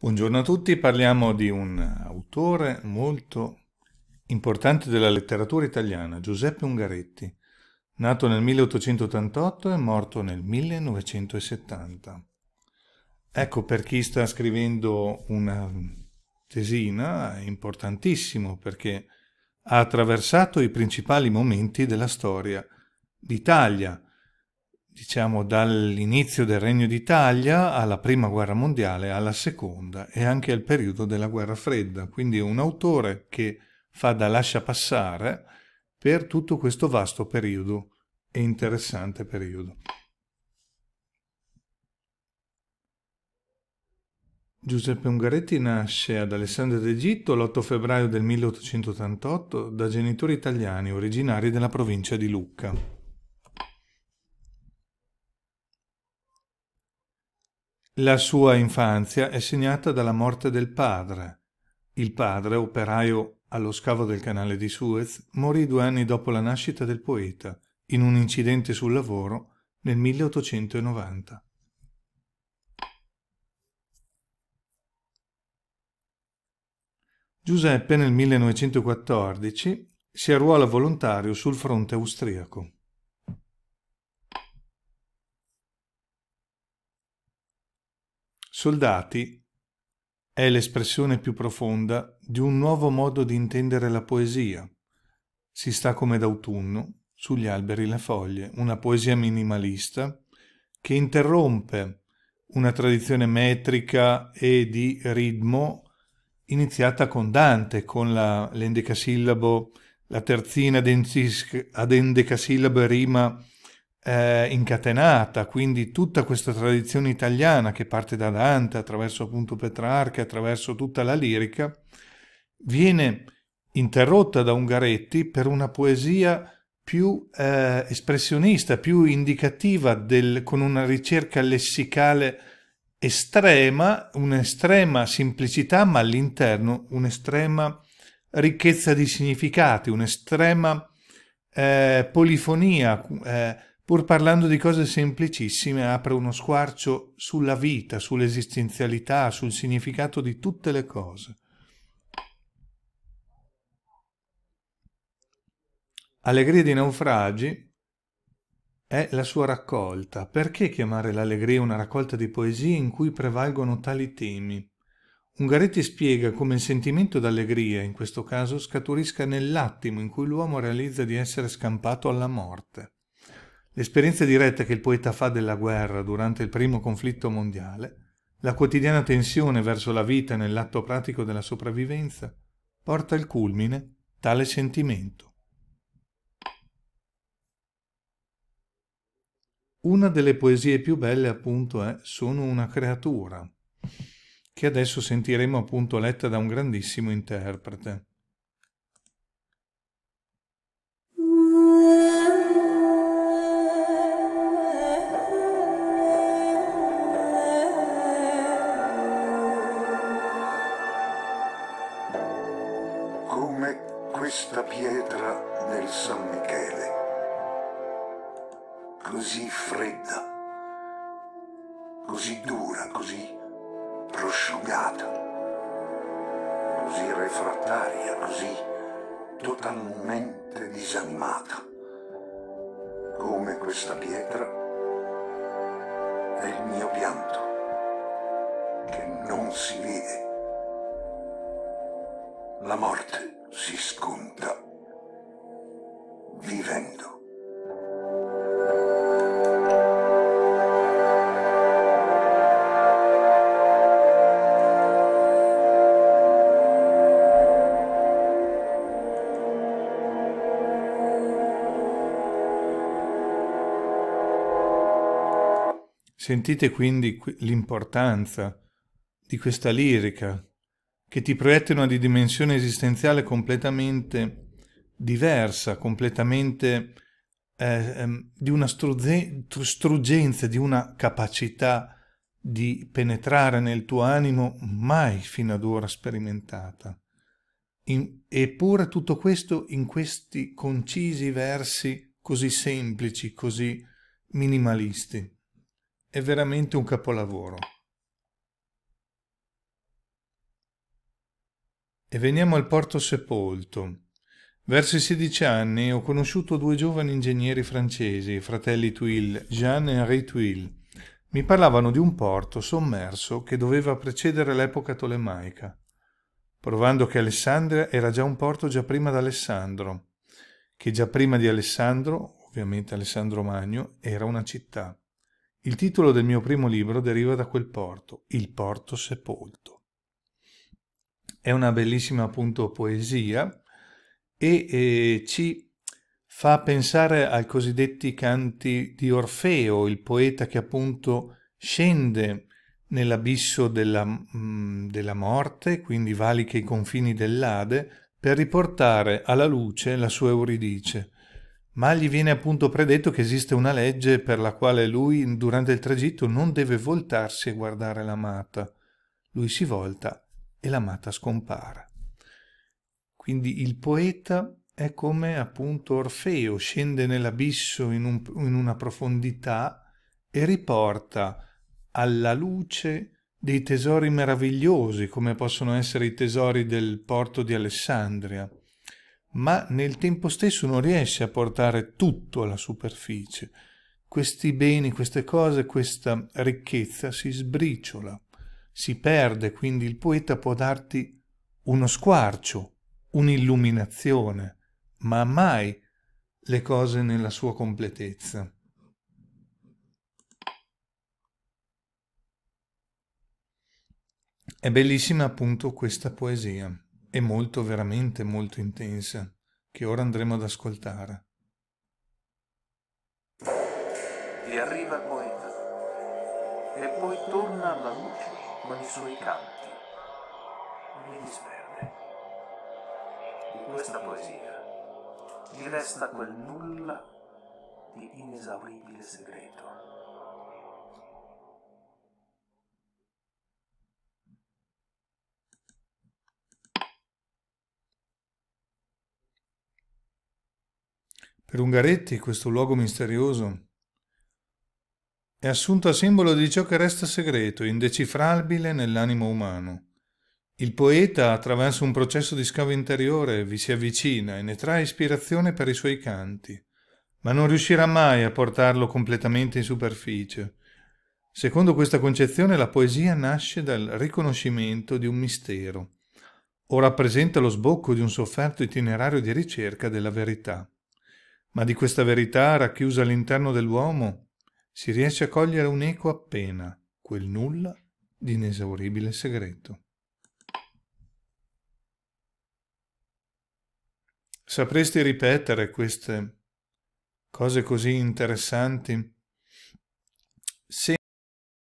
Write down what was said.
Buongiorno a tutti, parliamo di un autore molto importante della letteratura italiana, Giuseppe Ungaretti, nato nel 1888 e morto nel 1970. Ecco per chi sta scrivendo una tesina è importantissimo perché ha attraversato i principali momenti della storia d'Italia, diciamo dall'inizio del Regno d'Italia alla Prima Guerra Mondiale, alla Seconda e anche al periodo della Guerra Fredda. Quindi è un autore che fa da lascia passare per tutto questo vasto periodo e interessante periodo. Giuseppe Ungaretti nasce ad Alessandria d'Egitto l'8 febbraio del 1888 da genitori italiani originari della provincia di Lucca. La sua infanzia è segnata dalla morte del padre. Il padre, operaio allo scavo del canale di Suez, morì due anni dopo la nascita del poeta, in un incidente sul lavoro nel 1890. Giuseppe nel 1914 si arruola volontario sul fronte austriaco. Soldati è l'espressione più profonda di un nuovo modo di intendere la poesia. Si sta come d'autunno, sugli alberi le foglie, una poesia minimalista che interrompe una tradizione metrica e di ritmo iniziata con Dante, con l'endecasillabo, la terzina ad endecasillabo e rima eh, incatenata, quindi tutta questa tradizione italiana che parte da Dante, attraverso appunto Petrarca, attraverso tutta la lirica, viene interrotta da Ungaretti per una poesia più eh, espressionista, più indicativa, del, con una ricerca lessicale estrema, un'estrema semplicità, ma all'interno un'estrema ricchezza di significati, un'estrema eh, polifonia, eh, pur parlando di cose semplicissime, apre uno squarcio sulla vita, sull'esistenzialità, sul significato di tutte le cose. Allegria di naufragi è la sua raccolta. Perché chiamare l'allegria una raccolta di poesie in cui prevalgono tali temi? Ungaretti spiega come il sentimento d'allegria, in questo caso, scaturisca nell'attimo in cui l'uomo realizza di essere scampato alla morte. L'esperienza diretta che il poeta fa della guerra durante il primo conflitto mondiale, la quotidiana tensione verso la vita nell'atto pratico della sopravvivenza, porta al culmine tale sentimento. Una delle poesie più belle appunto è Sono una creatura, che adesso sentiremo appunto letta da un grandissimo interprete. questa pietra del San Michele, così fredda, così dura, così prosciugata, così refrattaria, così totalmente disanimata, come questa pietra è il mio pianto che non si vede. La morte si sconta vivendo. Sentite quindi l'importanza di questa lirica che ti proietta in una dimensione esistenziale completamente diversa, completamente eh, ehm, di una struggenza, di una capacità di penetrare nel tuo animo mai fino ad ora sperimentata. In, eppure tutto questo in questi concisi versi così semplici, così minimalisti. È veramente un capolavoro. E veniamo al Porto Sepolto. Verso i 16 anni ho conosciuto due giovani ingegneri francesi, fratelli Tuil, Jean e Henri Tuil. Mi parlavano di un porto sommerso che doveva precedere l'epoca tolemaica, provando che Alessandria era già un porto già prima d'Alessandro, che già prima di Alessandro, ovviamente Alessandro Magno, era una città. Il titolo del mio primo libro deriva da quel porto, il porto sepolto è una bellissima appunto poesia e eh, ci fa pensare ai cosiddetti canti di Orfeo, il poeta che appunto scende nell'abisso della, mh, mm, della morte, quindi valica i confini dell'Ade, per riportare alla luce la sua Euridice. Ma gli viene appunto predetto che esiste una legge per la quale lui durante il tragitto non deve voltarsi e guardare l'amata. Lui si volta e l'amata scompare. Quindi il poeta è come appunto Orfeo, scende nell'abisso in, un, in una profondità e riporta alla luce dei tesori meravigliosi come possono essere i tesori del porto di Alessandria, ma nel tempo stesso non riesce a portare tutto alla superficie. Questi beni, queste cose, questa ricchezza si sbriciola si perde, quindi il poeta può darti uno squarcio, un'illuminazione, ma mai le cose nella sua completezza. È bellissima appunto questa poesia, è molto veramente molto intensa, che ora andremo ad ascoltare. E arriva il poeta, e poi torna alla luce con i suoi canti mi disperde. Di questa poesia mi resta quel nulla di inesauribile segreto. Per Ungaretti questo luogo misterioso è assunto a simbolo di ciò che resta segreto, indecifrabile nell'animo umano. Il poeta, attraverso un processo di scavo interiore, vi si avvicina e ne trae ispirazione per i suoi canti, ma non riuscirà mai a portarlo completamente in superficie. Secondo questa concezione la poesia nasce dal riconoscimento di un mistero, o rappresenta lo sbocco di un sofferto itinerario di ricerca della verità. Ma di questa verità racchiusa all'interno dell'uomo si riesce a cogliere un eco appena, quel nulla di inesauribile segreto. Sapresti ripetere queste cose così interessanti?